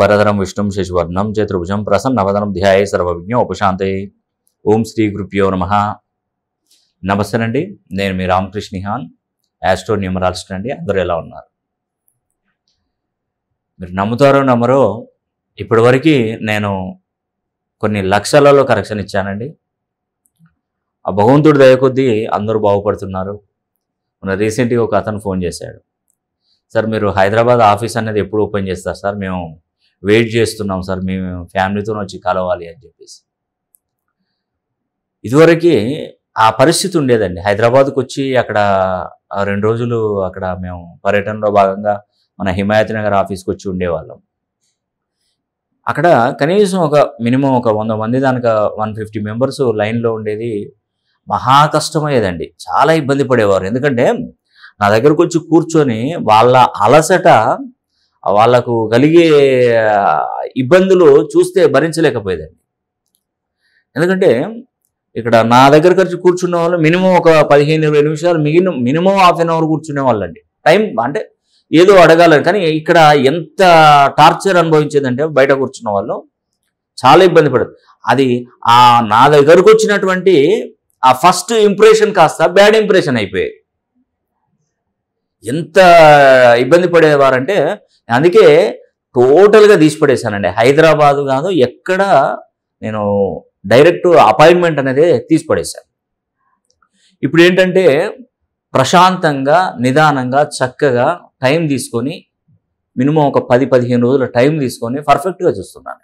భరధరం విష్ణుం శశివర్ణం చతుర్భుజం ప్రసన్నవదనం ధ్యాయ సర్వవిజ్ఞం ఉపశాంతి ఓం శ్రీ గురుప్యో నమ అండి నేను మీ రామకృష్ణిహాన్ యాస్ట్రో న్యూమరాలజిస్ట్ అండి అందరూ ఎలా ఉన్నారు మీరు నమ్ముతారో నమ్మరో ఇప్పటివరకు నేను కొన్ని లక్షలలో కరెక్షన్ ఇచ్చానండి ఆ భగవంతుడి దయ కొద్దీ అందరూ బాగుపడుతున్నారు మన రీసెంట్గా ఒక అతను ఫోన్ చేశాడు సార్ మీరు హైదరాబాద్ ఆఫీస్ అనేది ఎప్పుడు ఓపెన్ చేస్తారు సార్ మేము వెయిట్ చేస్తున్నాం సార్ మేము ఫ్యామిలీతో వచ్చి కలవాలి అని చెప్పేసి ఇదివరకు ఆ పరిస్థితి ఉండేదండి హైదరాబాద్కు వచ్చి అక్కడ రెండు రోజులు అక్కడ మేము పర్యటనలో భాగంగా మన హిమాయత్ నగర్ ఆఫీస్కి వచ్చి ఉండేవాళ్ళం అక్కడ కనీసం ఒక మినిమం ఒక వంద మంది దానికి వన్ ఫిఫ్టీ మెంబర్స్ లైన్లో ఉండేది మహా కష్టమయ్యేదండి చాలా ఇబ్బంది పడేవారు ఎందుకంటే నా దగ్గరకు వచ్చి కూర్చొని వాళ్ళ అలసట వాళ్ళకు కలిగే ఇబ్బందులు చూస్తే భరించలేకపోయేదండి ఎందుకంటే ఇక్కడ నా దగ్గర ఖర్చు కూర్చునే వాళ్ళు మినిమం ఒక పదిహేను ఇరవై నిమిషాలు మిగిలిన మినిమం హాఫ్ అన్ అవర్ కూర్చునే వాళ్ళండి టైం అంటే ఏదో అడగాలని కానీ ఇక్కడ ఎంత టార్చర్ అనుభవించేదంటే బయట కూర్చున్న వాళ్ళు చాలా ఇబ్బంది పడదు అది ఆ నా దగ్గరకు వచ్చినటువంటి ఆ ఫస్ట్ ఇంప్రెషన్ కాస్త బ్యాడ్ ఇంప్రెషన్ అయిపోయాయి ఎంత ఇబ్బంది పడేవారంటే అందుకే టోటల్గా తీసిపడేసానండి హైదరాబాదు కాదు ఎక్కడ నేను డైరెక్ట్ అపాయింట్మెంట్ అనేది తీసిపడేశాను ఇప్పుడు ఏంటంటే ప్రశాంతంగా నిదానంగా చక్కగా టైం తీసుకొని మినిమం ఒక పది పదిహేను రోజుల టైం తీసుకొని పర్ఫెక్ట్గా చూస్తున్నానండి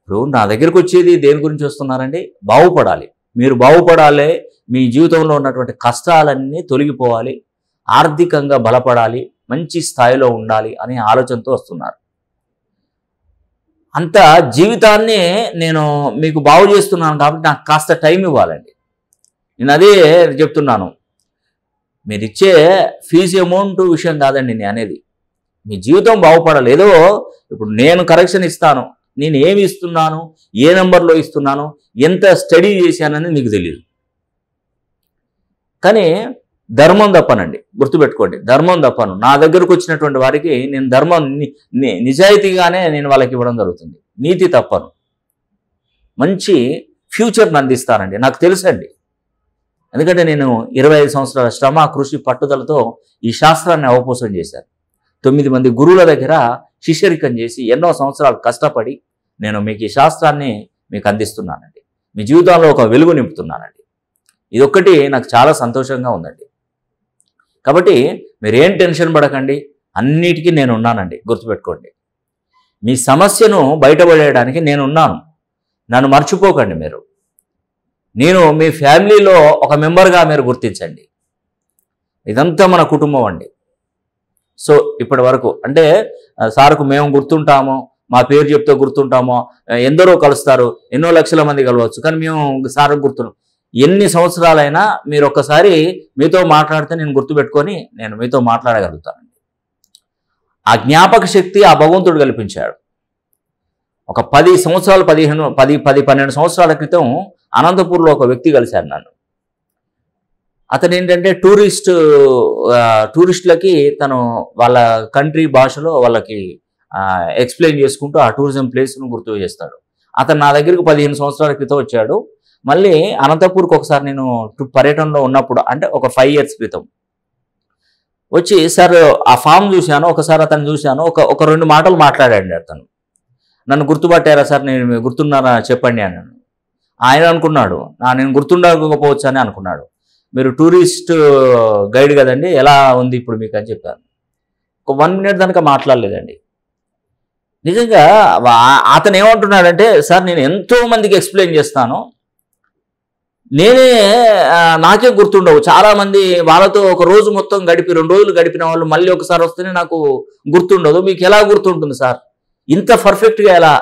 ఇప్పుడు నా దగ్గరకు వచ్చేది దేని గురించి వస్తున్నారండి బాగుపడాలి మీరు బాగుపడాలి మీ జీవితంలో ఉన్నటువంటి కష్టాలన్నీ తొలగిపోవాలి ఆర్థికంగా బలపడాలి మంచి స్థాయిలో ఉండాలి అనే ఆలోచనతో వస్తున్నారు అంత జీవితాన్ని నేను మీకు బాగు చేస్తున్నాను కాబట్టి నాకు కాస్త టైం ఇవ్వాలండి నేను అదే చెప్తున్నాను మీరు ఇచ్చే ఫీజు అమౌంట్ విషయం కాదండి నేను అనేది మీ జీవితం బాగుపడలేదో ఇప్పుడు నేను కరెక్షన్ ఇస్తాను నేను ఏమి ఇస్తున్నాను ఏ నెంబర్లో ఇస్తున్నాను ఎంత స్టడీ చేశానని మీకు తెలియదు కానీ ధర్మం తప్పనండి గుర్తుపెట్టుకోండి ధర్మం తప్పను నా దగ్గరకు వచ్చినటువంటి వారికి నేను ధర్మం నిజాయితీగానే నేను వాళ్ళకి ఇవ్వడం జరుగుతుంది నీతి తప్పను మంచి ఫ్యూచర్ని అందిస్తానండి నాకు తెలుసండి ఎందుకంటే నేను ఇరవై ఐదు సంవత్సరాల శ్రమ కృషి పట్టుదలతో ఈ శాస్త్రాన్ని అవపోసం చేశాను తొమ్మిది మంది గురువుల దగ్గర శిష్యరికం చేసి ఎన్నో సంవత్సరాలు కష్టపడి నేను మీకు ఈ శాస్త్రాన్ని మీకు అందిస్తున్నానండి మీ జీవితంలో ఒక వెలుగు నింపుతున్నానండి ఇదొక్కటి నాకు చాలా సంతోషంగా ఉందండి కాబట్టి మీరేం టెన్షన్ పడకండి అన్నిటికీ నేను ఉన్నానండి గుర్తుపెట్టుకోండి మీ సమస్యను బయటపడేయడానికి నేనున్నాను నన్ను మర్చిపోకండి మీరు నేను మీ ఫ్యామిలీలో ఒక మెంబర్గా మీరు గుర్తించండి ఇదంతా మన కుటుంబం అండి సో ఇప్పటి వరకు అంటే సార్కు మేము గుర్తుంటాము మా పేరు చెప్తే గుర్తుంటామో ఎందరో కలుస్తారు ఎన్నో లక్షల మంది కలవచ్చు కానీ మేము సార్ గుర్తున్నాం ఎన్ని సంవత్సరాలైనా మీరు ఒక్కసారి మీతో మాట్లాడితే నేను గుర్తుపెట్టుకొని నేను మీతో మాట్లాడగలుగుతానండి ఆ జ్ఞాపక శక్తి ఆ భగవంతుడు కల్పించాడు ఒక పది సంవత్సరాలు పదిహేను పది పది పన్నెండు సంవత్సరాల క్రితం అనంతపూర్లో ఒక వ్యక్తి కలిశాడు నన్ను అతను ఏంటంటే టూరిస్ట్ టూరిస్టులకి తను వాళ్ళ కంట్రీ భాషలో వాళ్ళకి ఎక్స్ప్లెయిన్ చేసుకుంటూ ఆ టూరిజం ప్లేస్ను గుర్తు చేస్తాడు అతను నా దగ్గరికి పదిహేను సంవత్సరాల క్రితం వచ్చాడు మళ్ళీ అనంతపూర్కి ఒకసారి నేను పర్యటనలో ఉన్నప్పుడు అంటే ఒక ఫైవ్ ఇయర్స్ క్రితం వచ్చి సార్ ఆ ఫామ్ చూశాను ఒకసారి అతను చూశాను ఒక ఒక రెండు మాటలు మాట్లాడాడు అతను నన్ను గుర్తుపట్టారా సార్ నేను గుర్తున్నారా చెప్పండి అన్నాను ఆయన అనుకున్నాడు నేను గుర్తుండకపోవచ్చు అని అనుకున్నాడు మీరు టూరిస్ట్ గైడ్ కదండి ఎలా ఉంది ఇప్పుడు మీకు అని చెప్పాను ఒక వన్ మినిట్ దానిక మాట్లాడలేదండి నిజంగా అతను ఏమంటున్నాడంటే సార్ నేను ఎంతో మందికి ఎక్స్ప్లెయిన్ చేస్తాను నేనే నాకే గుర్తుండవు చాలామంది వాళ్ళతో ఒక రోజు మొత్తం గడిపి రెండు రోజులు గడిపిన వాళ్ళు మళ్ళీ ఒకసారి వస్తేనే నాకు గుర్తుండదు మీకు ఎలా గుర్తుంటుంది సార్ ఇంత పర్ఫెక్ట్గా ఎలా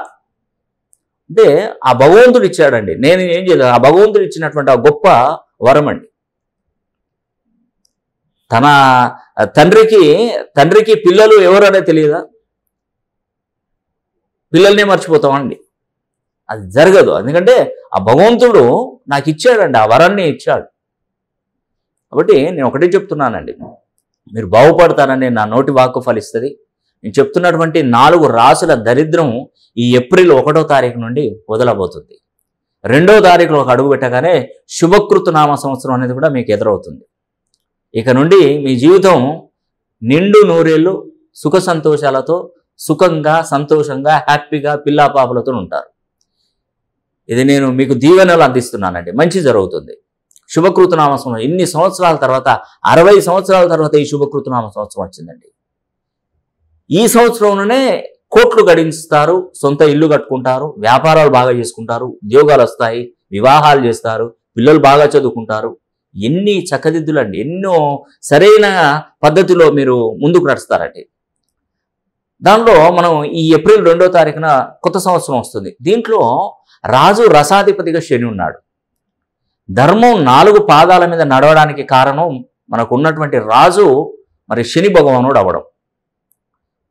అంటే ఆ భగవంతుడు ఇచ్చాడండి నేను ఏం చేయలేదు ఆ భగవంతుడు ఇచ్చినటువంటి ఆ గొప్ప వరం అండి తన తండ్రికి తండ్రికి పిల్లలు ఎవరు అనేది తెలియదా పిల్లల్నే మర్చిపోతామండి అది జరగదు ఎందుకంటే ఆ భగవంతుడు నాకు ఇచ్చాడండి ఆ వరాన్ని ఇచ్చాడు కాబట్టి నేను ఒకటే చెప్తున్నానండి మీరు బాగుపడతారని నా నోటి వాక్కు ఫలిస్తుంది నేను చెప్తున్నటువంటి నాలుగు రాసుల దరిద్రం ఈ ఏప్రిల్ ఒకటో తారీఖు నుండి వదలబోతుంది రెండో తారీఖులో ఒక అడుగు పెట్టగానే శుభకృతు నామ సంవత్సరం అనేది కూడా మీకు ఎదురవుతుంది ఇక నుండి మీ జీవితం నిండు నూరేళ్ళు సుఖ సంతోషాలతో సుఖంగా సంతోషంగా హ్యాపీగా పిల్లా పాపలతో ఉంటారు ఇది నేను మీకు దీవెనలు అందిస్తున్నానండి మంచి జరుగుతుంది శుభకృతనామ సంవత్సరం ఇన్ని సంవత్సరాల తర్వాత అరవై సంవత్సరాల తర్వాత ఈ శుభకృతనామ సంవత్సరం వచ్చిందండి ఈ సంవత్సరంలోనే కోట్లు గడించుతారు సొంత ఇల్లు కట్టుకుంటారు వ్యాపారాలు బాగా చేసుకుంటారు ఉద్యోగాలు వస్తాయి వివాహాలు చేస్తారు పిల్లలు బాగా చదువుకుంటారు ఎన్ని చక్కదిద్దులండి ఎన్నో సరైన పద్ధతిలో మీరు ముందుకు నడుస్తారండి దానిలో మనం ఈ ఏప్రిల్ రెండో తారీఖున కొత్త సంవత్సరం వస్తుంది దీంట్లో రాజు రసాధిపతిగా శని ఉన్నాడు ధర్మం నాలుగు పాదాల మీద నడవడానికి కారణం మనకు ఉన్నటువంటి రాజు మరి శని భగవానుడు అవ్వడం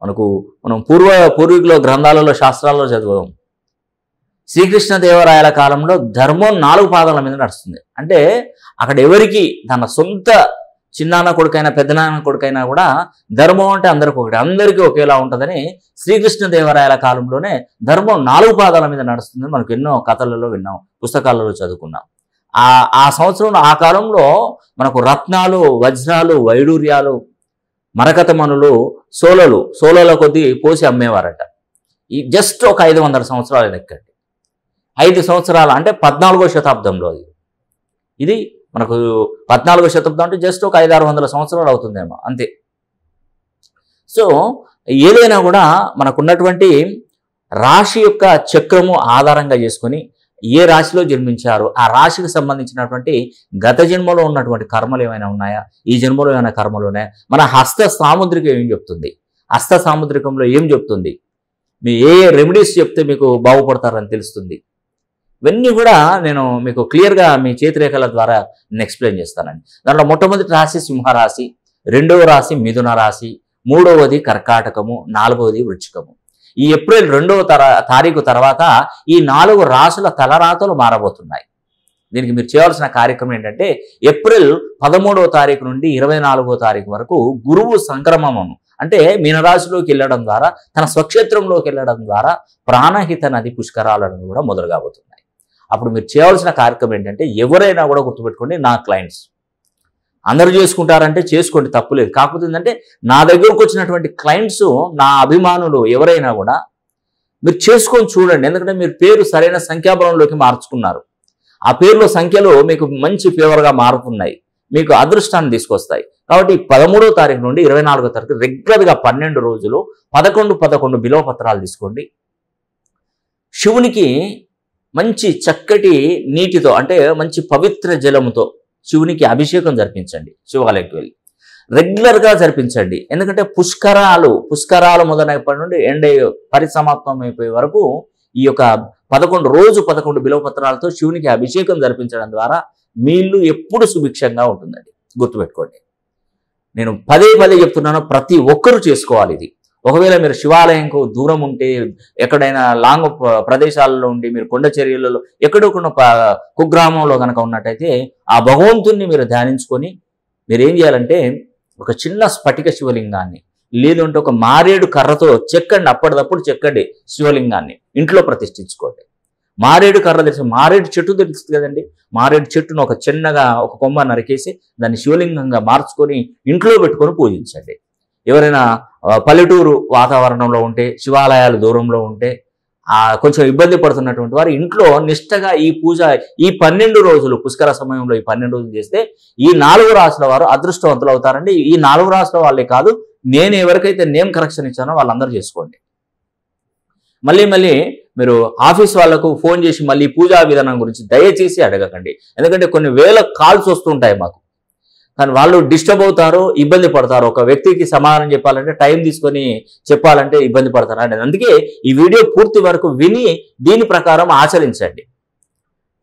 మనకు మనం పూర్వ పూర్వీకుల గ్రంథాలలో శాస్త్రాల్లో చదువుదాం శ్రీకృష్ణదేవరాయల కాలంలో ధర్మం నాలుగు పాదాల మీద నడుస్తుంది అంటే అక్కడ ఎవరికి తన సొంత చిన్నాన్న కొడుకైనా పెద్దనాన్న కొడుకైనా కూడా ధర్మం అంటే అందరికి ఒకటి అందరికీ ఒకేలా ఉంటుందని శ్రీకృష్ణదేవరాయల కాలంలోనే ధర్మం నాలుగు పాదాల మీద నడుస్తుంది మనకు ఎన్నో కథలలో విన్నాం పుస్తకాలలో చదువుకున్నాం ఆ ఆ సంవత్సరంలో ఆ కాలంలో మనకు రత్నాలు వజ్రాలు వైడూర్యాలు మనులు సోలలు సోలల కొద్దీ పోసి అమ్మేవారట ఈ జస్ట్ ఒక ఐదు వందల సంవత్సరాలు ఎక్కండి ఐదు సంవత్సరాలు అంటే పద్నాలుగో శతాబ్దంలో ఇది మనకు పద్నాలుగో శతాబ్దం అంటే జస్ట్ ఒక ఐదు ఆరు వందల సంవత్సరాలు అవుతుందేమో అంతే సో ఏదైనా కూడా మనకున్నటువంటి రాశి యొక్క చక్రము ఆధారంగా చేసుకొని ఏ రాశిలో జన్మించారు ఆ రాశికి సంబంధించినటువంటి గత జన్మలో ఉన్నటువంటి కర్మలు ఏమైనా ఉన్నాయా ఈ జన్మలో ఏమైనా కర్మలు ఉన్నాయా మన హస్త సాముద్రికం ఏం చెప్తుంది హస్త సాముద్రికంలో ఏం చెప్తుంది మీ ఏ రెమెడీస్ చెప్తే మీకు బాగుపడతారని తెలుస్తుంది ఇవన్నీ కూడా నేను మీకు క్లియర్గా మీ చేతిరేఖల ద్వారా నేను ఎక్స్ప్లెయిన్ చేస్తానండి దాంట్లో మొట్టమొదటి రాశి సింహరాశి రెండవ రాశి మిథున రాశి మూడవది కర్కాటకము నాలుగవది వృచ్చికము ఈ ఏప్రిల్ రెండవ తర తారీఖు తర్వాత ఈ నాలుగు రాసుల తలరాతలు మారబోతున్నాయి దీనికి మీరు చేయాల్సిన కార్యక్రమం ఏంటంటే ఏప్రిల్ పదమూడవ తారీఖు నుండి ఇరవై నాలుగో తారీఖు వరకు గురువు సంక్రమమును అంటే మీనరాశిలోకి వెళ్ళడం ద్వారా తన స్వక్షేత్రంలోకి వెళ్ళడం ద్వారా ప్రాణహిత నది పుష్కరాలను కూడా మొదలు కాబోతుంది అప్పుడు మీరు చేయవలసిన కార్యక్రమం ఏంటంటే ఎవరైనా కూడా గుర్తుపెట్టుకోండి నా క్లయింట్స్ అందరూ చేసుకుంటారంటే చేసుకోండి తప్పులేదు కాకపోతే ఏంటంటే నా దగ్గరకు వచ్చినటువంటి క్లయింట్స్ నా అభిమానులు ఎవరైనా కూడా మీరు చేసుకొని చూడండి ఎందుకంటే మీరు పేరు సరైన సంఖ్యాబలంలోకి మార్చుకున్నారు ఆ పేర్లో సంఖ్యలో మీకు మంచి ఫేవర్గా మారుతున్నాయి మీకు అదృష్టాన్ని తీసుకొస్తాయి కాబట్టి పదమూడో తారీఖు నుండి ఇరవై నాలుగో తారీఖు రెగ్యులర్గా పన్నెండు రోజులు పదకొండు పదకొండు బిలో పత్రాలు తీసుకోండి శివునికి మంచి చక్కటి నీటితో అంటే మంచి పవిత్ర జలముతో శివునికి అభిషేకం జరిపించండి శివాలయకు వెళ్ళి రెగ్యులర్గా జరిపించండి ఎందుకంటే పుష్కరాలు పుష్కరాలు మొదలైనప్పటి నుండి ఎండ పరిసమాప్తం అయిపోయే వరకు ఈ యొక్క పదకొండు రోజు పదకొండు బిలవపత్రాలతో శివునికి అభిషేకం జరిపించడం ద్వారా మీళ్ళు ఎప్పుడు సుభిక్షంగా ఉంటుందండి గుర్తుపెట్టుకోండి నేను పదే పదే చెప్తున్నాను ప్రతి ఒక్కరూ చేసుకోవాలి ఇది ఒకవేళ మీరు శివాలయంకు దూరం ఉంటే ఎక్కడైనా లాంగ్ ప్రదేశాలలో ఉండి మీరు కొండ చర్యలలో ఎక్కడో కుగ్రామంలో కనుక ఉన్నట్టయితే ఆ భగవంతుణ్ణి మీరు ధ్యానించుకొని మీరేం చేయాలంటే ఒక చిన్న స్ఫటిక శివలింగాన్ని లేదంటే ఒక మారేడు కర్రతో చెక్కండి అప్పటిదప్పుడు చెక్కండి శివలింగాన్ని ఇంట్లో ప్రతిష్ఠించుకోండి మారేడు కర్ర తెలిసి మారేడు చెట్టు తెలుస్తుంది కదండి మారేడు చెట్టును ఒక చిన్నగా ఒక కొమ్మ నరికేసి దాన్ని శివలింగంగా మార్చుకొని ఇంట్లో పెట్టుకొని పూజించండి ఎవరైనా పల్లెటూరు వాతావరణంలో ఉంటే శివాలయాలు దూరంలో ఉంటే కొంచెం ఇబ్బంది పడుతున్నటువంటి వారు ఇంట్లో నిష్టగా ఈ పూజ ఈ పన్నెండు రోజులు పుష్కర సమయంలో ఈ పన్నెండు రోజులు చేస్తే ఈ నాలుగు రాసుల వారు అదృష్టవంతులు అవుతారండి ఈ నాలుగు రాసుల వాళ్ళే కాదు నేను ఎవరికైతే నేమ్ కరెక్షన్ ఇచ్చానో వాళ్ళందరూ చేసుకోండి మళ్ళీ మళ్ళీ మీరు ఆఫీస్ వాళ్లకు ఫోన్ చేసి మళ్ళీ పూజా విధానం గురించి దయచేసి అడగకండి ఎందుకంటే కొన్ని వేల కాల్స్ వస్తుంటాయి మాకు కానీ వాళ్ళు డిస్టర్బ్ అవుతారు ఇబ్బంది పడతారు ఒక వ్యక్తికి సమాధానం చెప్పాలంటే టైం తీసుకొని చెప్పాలంటే ఇబ్బంది పడతారు అంటే అందుకే ఈ వీడియో పూర్తి వరకు విని దీని ప్రకారం ఆచరించండి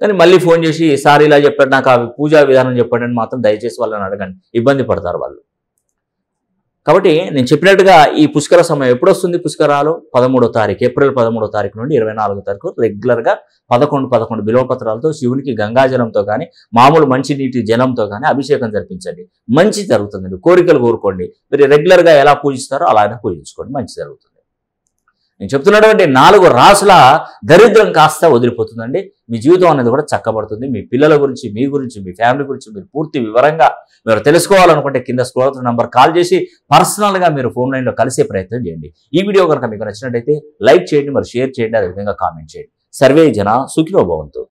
కానీ మళ్ళీ ఫోన్ చేసి సార్ ఇలా చెప్పాడు నాకు ఆ పూజా విధానం చెప్పండి మాత్రం దయచేసి వాళ్ళని అడగండి ఇబ్బంది పడతారు వాళ్ళు కాబట్టి నేను చెప్పినట్టుగా ఈ పుష్కర సమయం ఎప్పుడు వస్తుంది పుష్కరాలు పదమూడో తారీఖు ఏప్రిల్ పదమూడో తారీఖు నుండి ఇరవై నాలుగో తారీఖు రెగ్యులర్గా పదకొండు పదకొండు పత్రాలతో శివునికి గంగాజలంతో కానీ మామూలు మంచి నీటి జలంతో కానీ అభిషేకం జరిపించండి మంచి జరుగుతుందండి కోరికలు కోరుకోండి మీరు రెగ్యులర్గా ఎలా పూజిస్తారో అలానే పూజించుకోండి మంచి జరుగుతుంది నేను చెప్తున్నటువంటి నాలుగు రాసుల దరిద్రం కాస్త వదిలిపోతుందండి మీ జీవితం అనేది కూడా చక్కబడుతుంది మీ పిల్లల గురించి మీ గురించి మీ ఫ్యామిలీ గురించి మీరు పూర్తి వివరంగా మీరు తెలుసుకోవాలనుకుంటే కింద స్క్రోల్ నంబర్ కాల్ చేసి పర్సనల్గా మీరు ఫోన్ లైన్లో కలిసే ప్రయత్నం చేయండి ఈ వీడియో కనుక మీకు నచ్చినట్టయితే లైక్ చేయండి మరి షేర్ చేయండి అదేవిధంగా కామెంట్ చేయండి సర్వే జన సుఖినోభవంతో